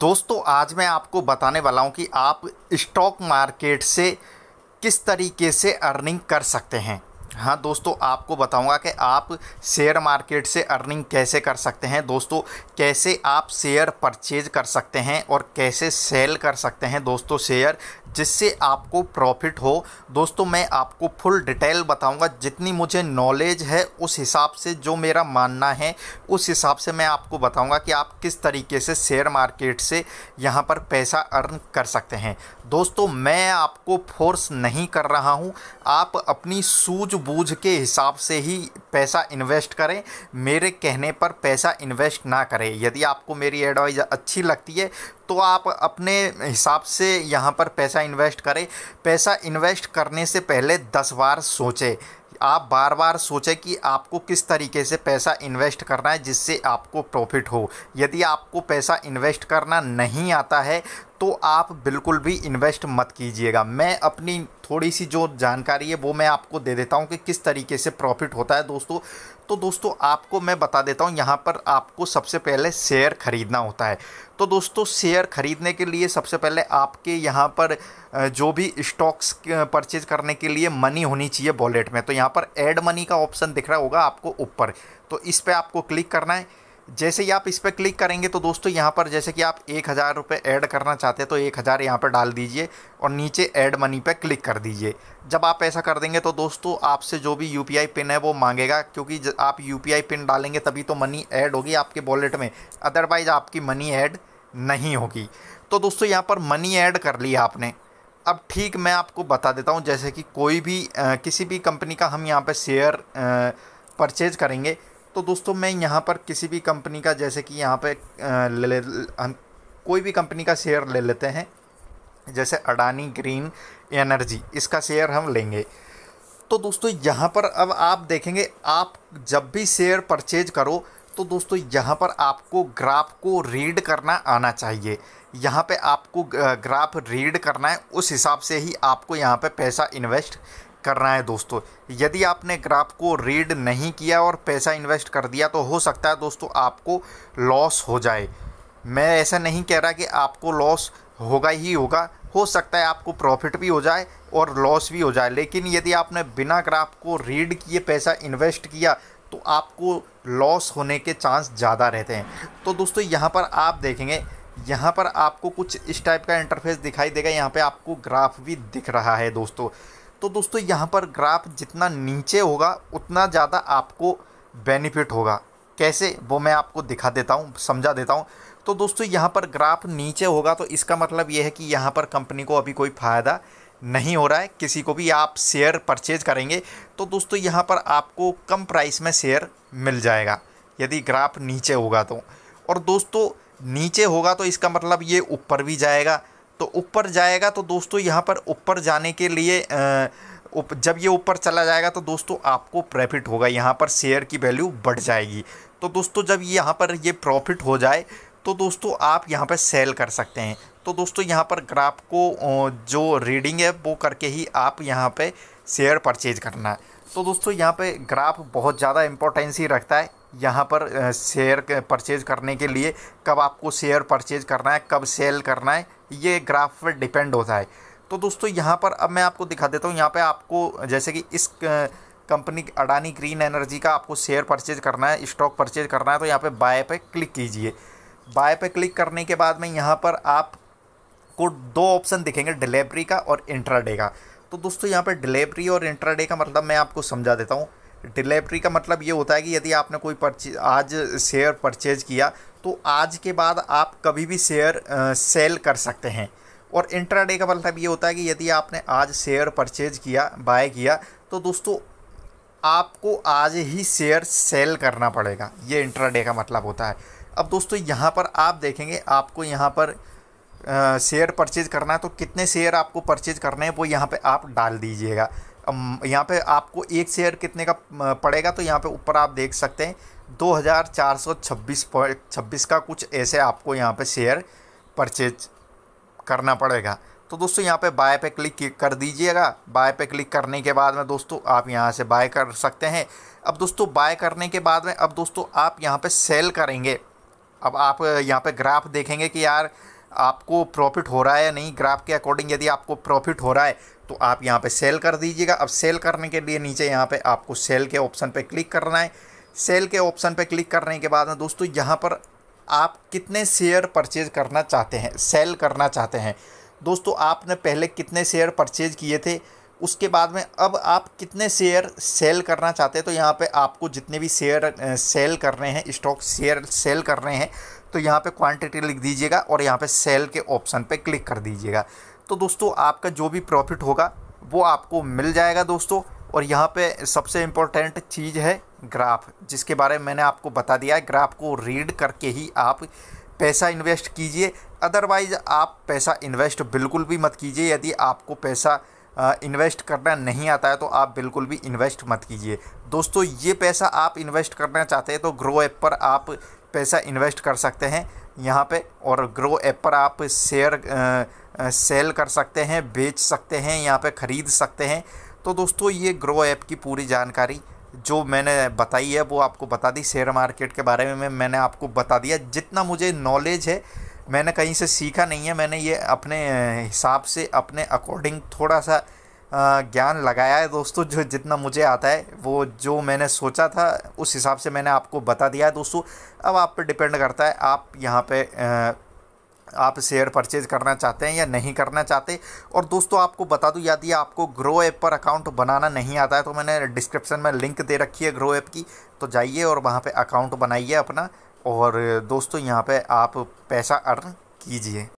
दोस्तों आज मैं आपको बताने वाला हूँ कि आप स्टॉक मार्केट से किस तरीके से अर्निंग कर सकते हैं हाँ दोस्तों आपको बताऊंगा कि आप शेयर मार्केट से अर्निंग कैसे कर सकते हैं दोस्तों कैसे आप शेयर परचेज कर सकते हैं और कैसे सेल कर सकते हैं दोस्तों शेयर जिससे आपको प्रॉफिट हो दोस्तों मैं आपको फुल डिटेल बताऊंगा जितनी मुझे नॉलेज है उस हिसाब से जो मेरा मानना है उस हिसाब से मैं आपको बताऊंगा कि आप किस तरीके से शेयर मार्केट से यहाँ पर पैसा अर्न कर सकते हैं दोस्तों मैं आपको फोर्स नहीं कर रहा हूँ आप अपनी सूझ सूझबूझ के हिसाब से ही पैसा इन्वेस्ट करें मेरे कहने पर पैसा इन्वेस्ट ना करें यदि आपको मेरी एडवाइज़ अच्छी लगती है तो आप अपने हिसाब से यहाँ पर पैसा इन्वेस्ट करें पैसा इन्वेस्ट करने से पहले दस बार सोचें आप बार बार सोचें कि आपको किस तरीके से पैसा इन्वेस्ट करना है जिससे आपको प्रॉफिट हो यदि आपको पैसा इन्वेस्ट करना नहीं आता है तो आप बिल्कुल भी इन्वेस्ट मत कीजिएगा मैं अपनी थोड़ी सी जो जानकारी है वो मैं आपको दे देता हूँ कि किस तरीके से प्रॉफिट होता है दोस्तों तो दोस्तों आपको मैं बता देता हूँ यहाँ पर आपको सबसे पहले शेयर ख़रीदना होता है तो दोस्तों शेयर ख़रीदने के लिए सबसे पहले आपके यहाँ पर जो भी स्टॉक्स परचेज करने के लिए मनी होनी चाहिए वॉलेट में तो यहाँ पर एड मनी का ऑप्शन दिख रहा होगा आपको ऊपर तो इस पर आपको क्लिक करना है जैसे ही आप इस पर क्लिक करेंगे तो दोस्तों यहाँ पर जैसे कि आप एक हज़ार रुपये ऐड करना चाहते हैं तो एक हज़ार यहाँ पर डाल दीजिए और नीचे ऐड मनी पर क्लिक कर दीजिए जब आप ऐसा कर देंगे तो दोस्तों आपसे जो भी यू पिन है वो मांगेगा क्योंकि आप यू पिन डालेंगे तभी तो मनी ऐड होगी आपके वॉलेट में अदरवाइज़ आपकी मनी ऐड नहीं होगी तो दोस्तों यहाँ पर मनी ऐड कर लिया आपने अब ठीक मैं आपको बता देता हूँ जैसे कि कोई भी आ, किसी भी कंपनी का हम यहाँ पर शेयर परचेज करेंगे तो दोस्तों मैं यहाँ पर किसी भी कंपनी का जैसे कि यहाँ पर ले, ले, हम कोई भी कंपनी का शेयर ले लेते हैं जैसे अडानी ग्रीन एनर्जी इसका शेयर हम लेंगे तो दोस्तों यहाँ पर अब आप देखेंगे आप जब भी शेयर परचेज करो तो दोस्तों यहाँ पर आपको ग्राफ को रीड करना आना चाहिए यहाँ पे आपको ग्राफ रीड करना है उस हिसाब से ही आपको यहाँ पे पैसा इन्वेस्ट करना है दोस्तों यदि आपने ग्राफ को रीड नहीं किया और पैसा इन्वेस्ट कर दिया तो हो सकता है दोस्तों आपको लॉस हो जाए मैं ऐसा नहीं कह रहा कि आपको लॉस होगा ही होगा हो सकता है आपको प्रॉफिट भी हो जाए और लॉस भी हो जाए लेकिन यदि आपने बिना ग्राफ को रीड किए पैसा इन्वेस्ट किया तो आपको लॉस होने के चांस ज़्यादा रहते हैं तो दोस्तों यहाँ पर आप देखेंगे यहाँ पर आपको कुछ इस टाइप का इंटरफेस दिखाई देगा यहाँ पे आपको ग्राफ भी दिख रहा है दोस्तों तो दोस्तों यहाँ पर ग्राफ जितना नीचे होगा उतना ज़्यादा आपको बेनिफिट होगा कैसे वो मैं आपको दिखा देता हूँ समझा देता हूँ तो दोस्तों यहाँ पर ग्राफ नीचे होगा तो इसका मतलब ये है कि यहाँ पर कंपनी को अभी कोई फ़ायदा नहीं हो रहा है किसी को भी आप शेयर परचेज करेंगे तो दोस्तों यहाँ पर आपको कम प्राइस में शेयर मिल जाएगा यदि ग्राफ नीचे होगा तो और दोस्तों नीचे होगा तो इसका मतलब ये ऊपर भी जाएगा तो ऊपर जाएगा तो दोस्तों यहाँ पर ऊपर जाने के लिए आ, उप, जब ये ऊपर चला जाएगा तो दोस्तों आपको प्रॉफिट होगा यहाँ पर शेयर की वैल्यू बढ़ जाएगी तो दोस्तों जब यहाँ पर ये प्रॉफिट हो जाए तो दोस्तों आप यहाँ पर सेल कर सकते हैं तो दोस्तों यहाँ पर ग्राफ को जो रीडिंग है वो करके ही आप यहाँ पर शेयर परचेज करना है तो दोस्तों यहाँ पे ग्राफ बहुत ज़्यादा इम्पोर्टेंस ही रखता है यहाँ पर शेयर परचेज करने के लिए कब आपको शेयर परचेज करना है कब सेल करना है ये ग्राफ पर डिपेंड होता है तो दोस्तों यहाँ पर अब मैं आपको दिखा देता हूँ यहाँ पे आपको जैसे कि इस कंपनी अडानी ग्रीन एनर्जी का आपको शेयर परचेज करना है स्टॉक परचेज करना है तो यहाँ पे बाय पे क्लिक कीजिए बाय पे क्लिक करने के बाद में यहाँ पर आपको दो ऑप्शन दिखेंगे डिलीवरी का और इंट्राडे का तो दोस्तों यहाँ पर डिलीवरी और इंट्राडे का मतलब मैं आपको समझा देता हूँ डिलीवरी का मतलब ये होता है कि यदि आपने कोई परचे आज शेयर परचेज किया तो आज के बाद आप कभी भी शेयर सेल कर सकते हैं और इंट्राडे का मतलब ये होता है कि यदि आपने आज शेयर परचेज किया बाय किया तो दोस्तों आपको आज ही शेयर सेल करना पड़ेगा ये इंट्राडे का मतलब होता है अब दोस्तों यहाँ पर आप देखेंगे आपको यहाँ पर शेयर परचेज करना है तो कितने शेयर आपको परचेज करने हैं वो यहाँ पे आप डाल दीजिएगा यहाँ पे आपको एक शेयर कितने का पड़ेगा तो यहाँ पे ऊपर आप देख सकते हैं 2426 छब्बीस का कुछ ऐसे आपको यहाँ पे शेयर परचेज करना पड़ेगा तो दोस्तों यहाँ पे बाय पे क्लिक कर दीजिएगा बाय पे क्लिक करने के बाद में दोस्तों आप यहाँ से बाय कर सकते हैं अब दोस्तों बाय करने के बाद में अब दोस्तों आप यहाँ पर सेल करेंगे अब आप यहाँ पर ग्राफ देखेंगे कि यार आपको प्रॉफिट हो रहा है या नहीं ग्राफ के अकॉर्डिंग यदि आपको प्रॉफिट हो रहा है तो आप यहाँ पे सेल कर दीजिएगा अब सेल करने के लिए नीचे यहाँ पे आपको सेल के ऑप्शन पे क्लिक करना है सेल के ऑप्शन पे क्लिक करने के बाद में दोस्तों यहाँ पर आप कितने शेयर परचेज करना चाहते हैं सेल करना चाहते हैं दोस्तों आपने पहले कितने शेयर परचेज किए थे उसके बाद में अब आप कितने शेयर सेल करना चाहते हैं तो यहाँ पे आपको जितने भी शेयर सेल कर रहे हैं स्टॉक शेयर सेल कर रहे हैं तो यहाँ पे क्वांटिटी लिख दीजिएगा और यहाँ पे सेल के ऑप्शन पे क्लिक कर दीजिएगा तो दोस्तों आपका जो भी प्रॉफिट होगा वो आपको मिल जाएगा दोस्तों और यहाँ पे सबसे इम्पोर्टेंट चीज़ है ग्राफ जिसके बारे में मैंने आपको बता दिया है ग्राफ को रीड करके ही आप पैसा इन्वेस्ट कीजिए अदरवाइज़ आप पैसा इन्वेस्ट बिल्कुल भी मत कीजिए यदि आपको पैसा इन्वेस्ट करना नहीं आता है तो आप बिल्कुल भी इन्वेस्ट मत कीजिए दोस्तों ये पैसा आप इन्वेस्ट करना चाहते हैं तो ग्रो ऐप पर आप पैसा इन्वेस्ट कर सकते हैं यहाँ पे और ग्रो ऐप पर आप शेयर सेल कर सकते हैं बेच सकते हैं यहाँ पे ख़रीद सकते हैं तो दोस्तों ये ग्रो ऐप की पूरी जानकारी जो मैंने बताई है वो आपको बता दी शेयर मार्केट के बारे में मैंने आपको बता दिया जितना मुझे नॉलेज है मैंने कहीं से सीखा नहीं है मैंने ये अपने हिसाब से अपने अकॉर्डिंग थोड़ा सा ज्ञान लगाया है दोस्तों जो जितना मुझे आता है वो जो मैंने सोचा था उस हिसाब से मैंने आपको बता दिया है दोस्तों अब आप पर डिपेंड करता है आप यहाँ पे आप शेयर परचेज करना चाहते हैं या नहीं करना चाहते और दोस्तों आपको बता दूं यदि आपको ग्रो ऐप पर अकाउंट बनाना नहीं आता है तो मैंने डिस्क्रिप्शन में लिंक दे रखी है ग्रो ऐप की तो जाइए और वहाँ पर अकाउंट बनाइए अपना और दोस्तों यहाँ पर आप पैसा अर्न कीजिए